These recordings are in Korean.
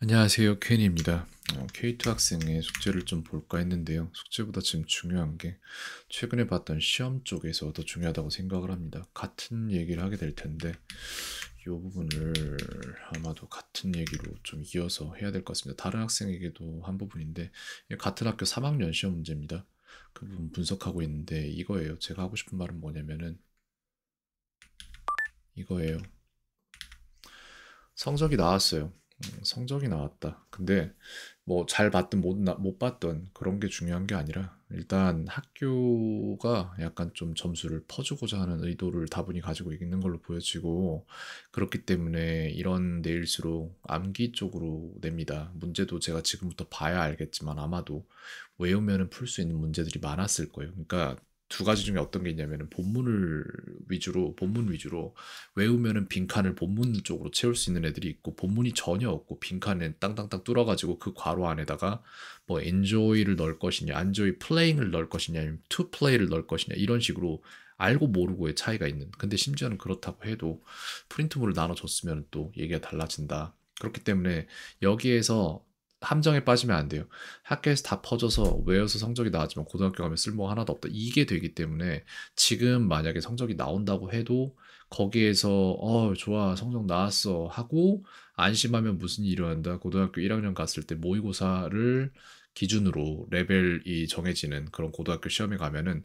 안녕하세요 퀸입니다 어, K2 학생의 숙제를 좀 볼까 했는데요 숙제보다 지금 중요한 게 최근에 봤던 시험 쪽에서 더 중요하다고 생각을 합니다 같은 얘기를 하게 될 텐데 이 부분을 아마도 같은 얘기로 좀 이어서 해야 될 것 같습니다 다른 학생에게도 한 부분인데 같은 학교 3학년 시험 문제입니다 그 부분 분석하고 있는데 이거예요 제가 하고 싶은 말은 뭐냐면은 이거예요 성적이 나왔어요 음, 성적이 나왔다. 근데 뭐 잘 봤든 못, 나, 못 봤든 그런 게 중요한 게 아니라 일단 학교가 약간 좀 점수를 퍼주고자 하는 의도를 다분히 가지고 있는 걸로 보여지고 그렇기 때문에 이런 내일수록 암기 쪽으로 냅니다. 문제도 제가 지금부터 봐야 알겠지만 아마도 외우면은 풀 수 있는 문제들이 많았을 거예요. 그러니까 두 가지 중에 어떤 게 있냐면은 본문을 위주로 본문 위주로 외우면은 빈칸을 본문 쪽으로 채울 수 있는 애들이 있고 본문이 전혀 없고 빈칸은 땅땅땅 뚫어가지고 그 괄호 안에다가 뭐엔조이를 넣을 것이냐, 안조이 플레잉을 넣을 것이냐, 아니면 투플레이를 넣을 것이냐 이런 식으로 알고 모르고의 차이가 있는. 근데 심지어는 그렇다고 해도 프린트물을 나눠줬으면 또 얘기가 달라진다. 그렇기 때문에 여기에서 함정에 빠지면 안 돼요. 학교에서 다 퍼져서 외워서 성적이 나왔지만 고등학교 가면 쓸모 하나도 없다. 이게 되기 때문에 지금 만약에 성적이 나온다고 해도 거기에서 어 좋아 성적 나왔어 하고 안심하면 무슨 일이 일어난다. 고등학교 1학년 갔을 때 모의고사를 기준으로 레벨이 정해지는 그런 고등학교 시험에 가면은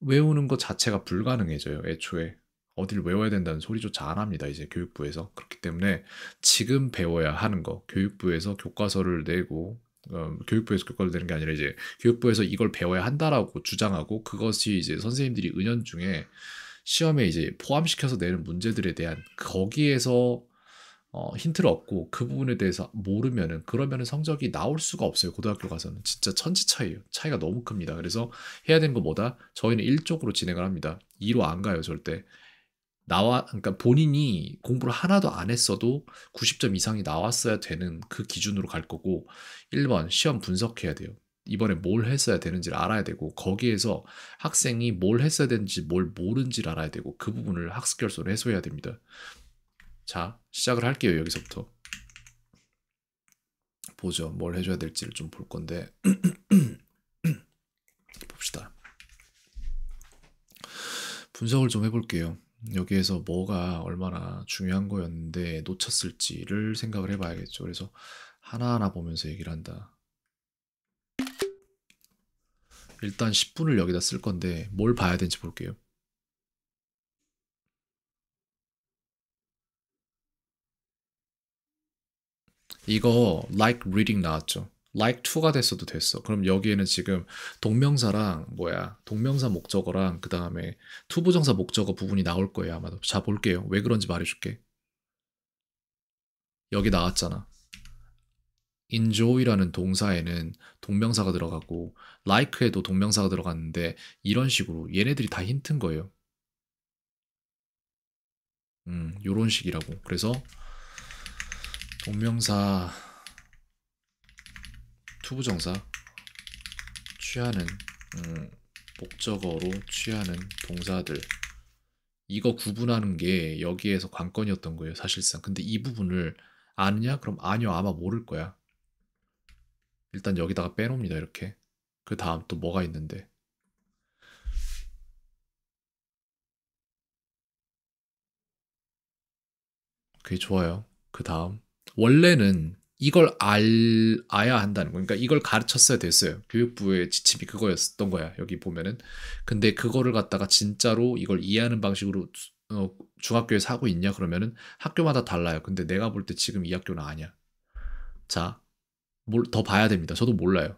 외우는 것 자체가 불가능해져요. 애초에 어디를 외워야 된다는 소리조차 안 합니다. 이제 교육부에서. 그렇기 때문에 지금 배워야 하는 거, 교육부에서 교과서를 내고, 음, 교육부에서 교과를 내는 게 아니라 이제 교육부에서 이걸 배워야 한다라고 주장하고 그것이 이제 선생님들이 은연중에 시험에 이제 포함시켜서 내는 문제들에 대한 거기에서 어, 힌트를 얻고 그 부분에 대해서 모르면은 그러면은 성적이 나올 수가 없어요. 고등학교 가서는 진짜 천지 차이에요 차이가 너무 큽니다. 그래서 해야 되는 것보다 저희는 1쪽으로 진행을 합니다. 2로 안 가요, 절대. 나와 그러니까 본인이 공부를 하나도 안 했어도 90점 이상이 나왔어야 되는 그 기준으로 갈 거고 1번 시험 분석해야 돼요. 이번에 뭘 했어야 되는지를 알아야 되고 거기에서 학생이 뭘 했어야 되는지 뭘 모른지를 알아야 되고 그 부분을 학습 결손을 해소해야 됩니다. 자, 시작을 할게요. 여기서부터. 보죠. 뭘 해줘야 될지를 좀 볼 건데. 봅시다. 분석을 좀 해볼게요. 여기에서 뭐가 얼마나 중요한 거였는데 놓쳤을지를 생각을 해봐야겠죠. 그래서 하나하나 보면서 얘기를 한다. 일단 10분을 여기다 쓸 건데 뭘 봐야 되는지 볼게요. 이거 like reading 나왔죠. like t 가 됐어도 됐어. 그럼 여기에는 지금 동명사랑 뭐야 동명사 목적어랑 그 다음에 to 부정사 목적어 부분이 나올 거예요 아마도. 자 볼게요. 왜 그런지 말해줄게. 여기 나왔잖아. enjoy라는 동사에는 동명사가 들어가고 like에도 동명사가 들어갔는데 이런 식으로 얘네들이 다 힌트인 거예요. 음, 요런 식이라고. 그래서 동명사 투부정사 취하는 음, 목적어로 취하는 동사들 이거 구분하는 게 여기에서 관건이었던 거예요 사실상 근데 이 부분을 아느냐? 그럼 아니요 아마 모를 거야 일단 여기다가 빼놉니다 이렇게 그 다음 또 뭐가 있는데 그게 좋아요 그 다음 원래는 이걸 알, 아야 한다는 거. 니까 그러니까 이걸 가르쳤어야 됐어요. 교육부의 지침이 그거였던 거야. 여기 보면은. 근데 그거를 갖다가 진짜로 이걸 이해하는 방식으로 어, 중학교에서 하고 있냐? 그러면은 학교마다 달라요. 근데 내가 볼 때 지금 이 학교는 아니야. 자, 뭘 더 봐야 됩니다. 저도 몰라요.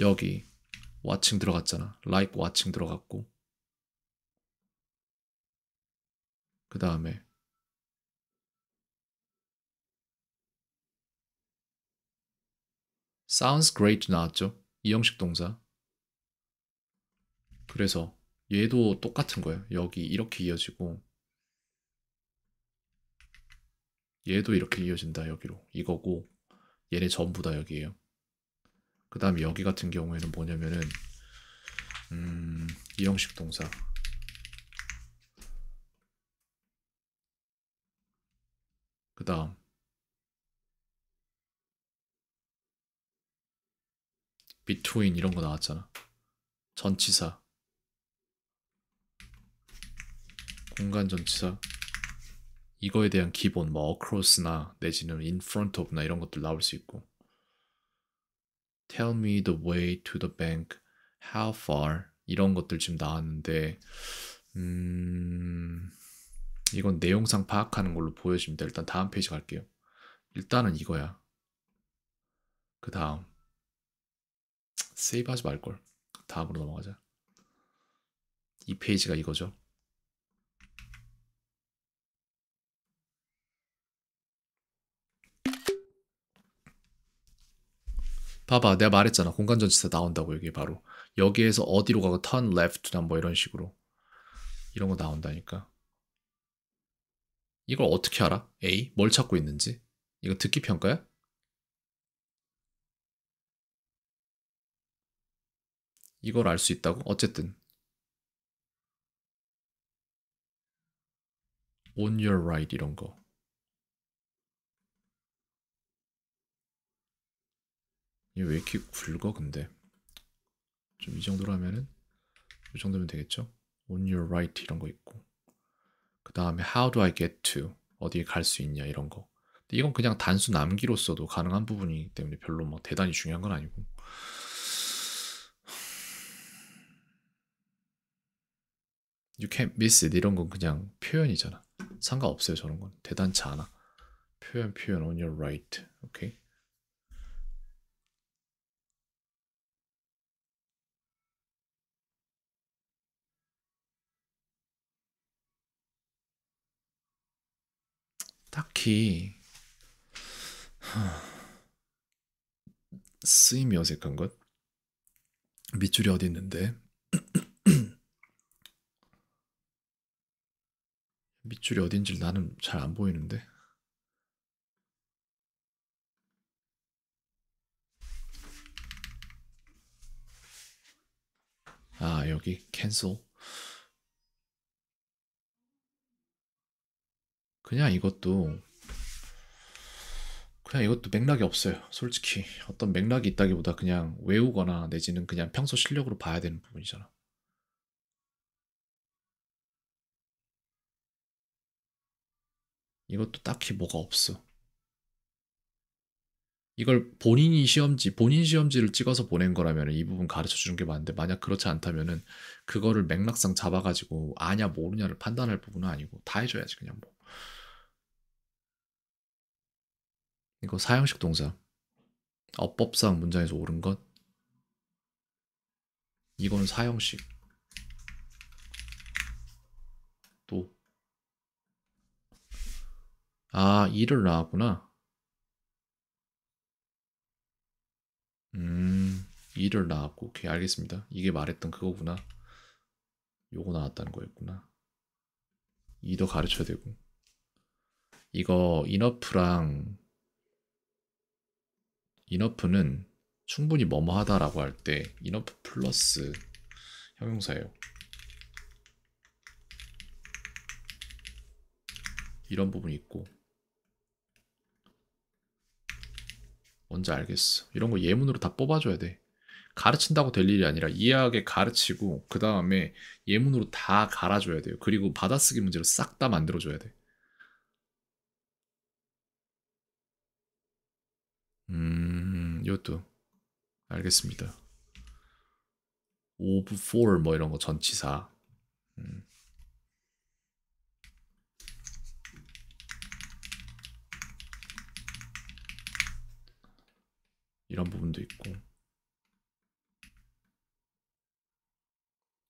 여기 watching 들어갔잖아. like watching 들어갔고 그 다음에 sounds great 나왔죠? 이 형식 동사. 그래서 얘도 똑같은 거예요. 여기 이렇게 이어지고 얘도 이렇게 이어진다 여기로 이거고 얘네 전부 다 여기에요. 그 다음에 여기 같은 경우에는 뭐냐면은 음, 이 형식 동사 그 다음 b e t 이런 거 나왔잖아. 전치사 공간 전치사 이거에 대한 기본 뭐 across나 내지는 in front of나 이런 것들 나올 수 있고 tell me the way to the bank how far 이런 것들 지금 나왔는데 음 이건 내용상 파악하는 걸로 보여집니다. 일단 다음 페이지 갈게요. 일단은 이거야. 그 다음 세이브하지 말걸. 다음으로 넘어가자. 이 페이지가 이거죠. 봐봐 내가 말했잖아 공간전치사 나온다고 여기 바로 여기에서 어디로 가고 턴레프트나뭐 이런 식으로 이런 거 나온다니까 이걸 어떻게 알아? A. 뭘 찾고 있는지? 이거 듣기 평가야? 이걸 알 수 있다고? 어쨌든 on your right 이런 거 이게 왜 이렇게 굵어 근데 좀 이 정도로 하면은 이 정도면 되겠죠? on your right 이런 거 있고 그 다음에 how do I get to 어디에 갈 수 있냐 이런 거. 근데 이건 그냥 단순 암기로 써도 가능한 부분이기 때문에 별로 뭐 대단히 중요한 건 아니고. You can't miss it 이런 건 그냥 표현이잖아. 상관없어요 저런 건. 대단치 않아. 표현 표현 on your right. 오케이. Okay? 딱히 쓰임이 어색한 것? 밑줄이 어디 있는데? 밑줄이 어딘지 나는 잘 안 보이는데? 아 여기 캔슬 그냥 이것도 그냥 이것도 맥락이 없어요. 솔직히 어떤 맥락이 있다기보다 그냥 외우거나 내지는 그냥 평소 실력으로 봐야 되는 부분이잖아. 이것도 딱히 뭐가 없어. 이걸 본인이 시험지, 본인 시험지를 찍어서 보낸 거라면 이 부분 가르쳐 주는 게 맞는데, 만약 그렇지 않다면은 그거를 맥락상 잡아가지고 아냐, 모르냐를 판단할 부분은 아니고 다 해줘야지, 그냥 뭐. 이거 사형식 동사. 어법상 문장에서 옳은 것. 이건 사형식. 또. 아, 일를 나왔구나. 음, 일를 나왔고. 오케이, 알겠습니다. 이게 말했던 그거구나. 요거 나왔다는 거였구나. 이도 가르쳐야 되고. 이거 인어프랑 e n 프는 충분히 뭐뭐하다라고 할 때 e n 프 플러스 형용사예요. 이런 부분이 있고 뭔지 알겠어. 이런 거 예문으로 다 뽑아줘야 돼. 가르친다고 될 일이 아니라 이해하게 가르치고 그 다음에 예문으로 다 갈아줘야 돼요. 그리고 받아쓰기 문제로 싹 다 만들어줘야 돼. 음... 이것도 알겠습니다. of for 뭐 이런 거 전치사. 음. 이런 부분도 있고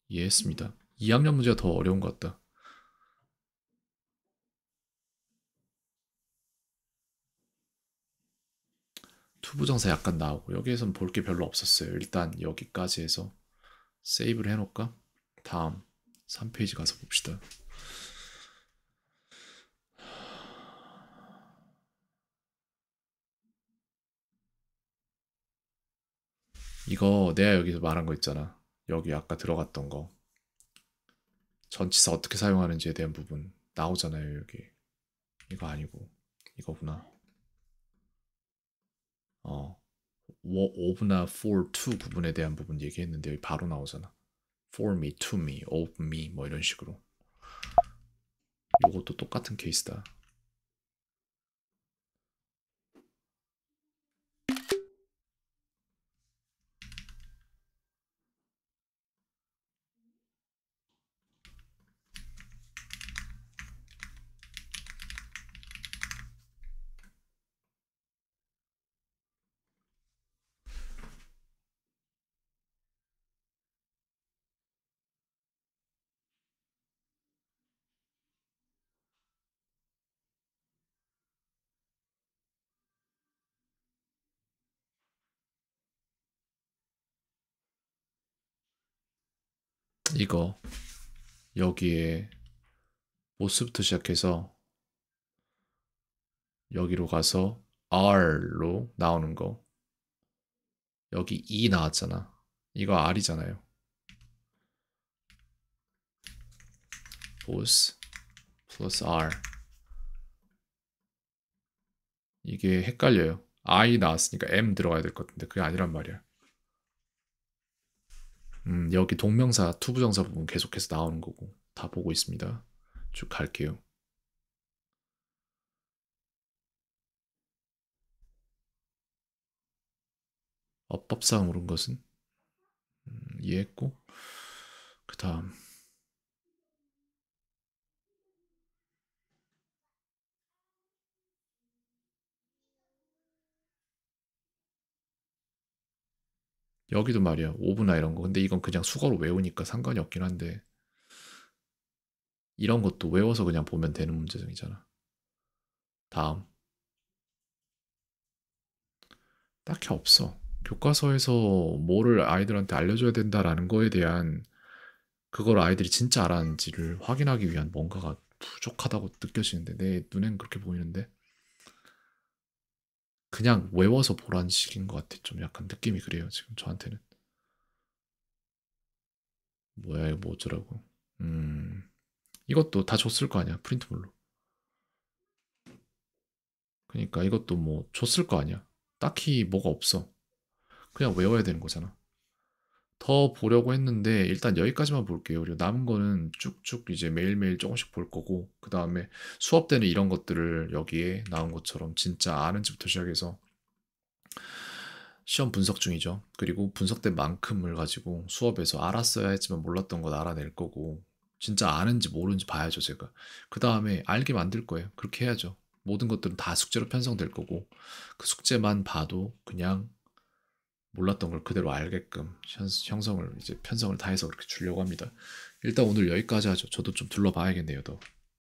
이해했습니다. 2학년 문제가 더 어려운 것 같다. 투부정사 약간 나오고 여기에선 볼 게 별로 없었어요. 일단 여기까지 해서 세이브를 해놓을까? 다음 3페이지 가서 봅시다. 이거 내가 여기서 말한 거 있잖아. 여기 아까 들어갔던 거. 전치사 어떻게 사용하는지에 대한 부분 나오잖아요, 여기. 이거 아니고. 이거구나. 어, of나 for to 부분에 대한 부분 얘기했는데 여기 바로 나오잖아. for me, to me, of me 뭐 이런 식으로. 이것도 똑같은 케이스다. 이거 여기에 모습부터 시작해서 여기로 가서 R로 나오는 거 여기 E 나왔잖아 이거 R이잖아요 보스 플러스 R 이게 헷갈려요 I 나왔으니까 M 들어가야 될 것 같은데 그게 아니란 말이야 음, 여기 동명사, 투부정사 부분 계속해서 나오는 거고 다 보고 있습니다. 쭉 갈게요. 어법상 옳은 것은 음, 이해했고 그 다음 여기도 말이야. 오브나 이런 거. 근데 이건 그냥 수거로 외우니까 상관이 없긴 한데 이런 것도 외워서 그냥 보면 되는 문제점이잖아. 다음. 딱히 없어. 교과서에서 뭐를 아이들한테 알려줘야 된다라는 거에 대한 그걸 아이들이 진짜 알았는지를 확인하기 위한 뭔가가 부족하다고 느껴지는데 내 눈엔 그렇게 보이는데 그냥 외워서 보란 식인 것 같아. 좀 약간 느낌이 그래요. 지금 저한테는. 뭐야 이거 뭐 어쩌라고. 음. 이것도 다 줬을 거 아니야. 프린트물로. 그러니까 이것도 뭐 줬을 거 아니야. 딱히 뭐가 없어. 그냥 외워야 되는 거잖아. 더 보려고 했는데 일단 여기까지만 볼게요. 그리고 남은 거는 쭉쭉 이제 매일매일 조금씩 볼 거고 그 다음에 수업 때는 이런 것들을 여기에 나온 것처럼 진짜 아는지부터 시작해서 시험 분석 중이죠. 그리고 분석된 만큼을 가지고 수업에서 알았어야 했지만 몰랐던 것 알아낼 거고 진짜 아는지 모르는지 봐야죠 제가. 그 다음에 알게 만들 거예요. 그렇게 해야죠. 모든 것들은 다 숙제로 편성될 거고 그 숙제만 봐도 그냥 몰랐던 걸 그대로 알게끔 형성을 이제 편성을 다해서 그렇게 주려고 합니다. 일단 오늘 여기까지 하죠. 저도 좀 둘러봐야겠네요, 또.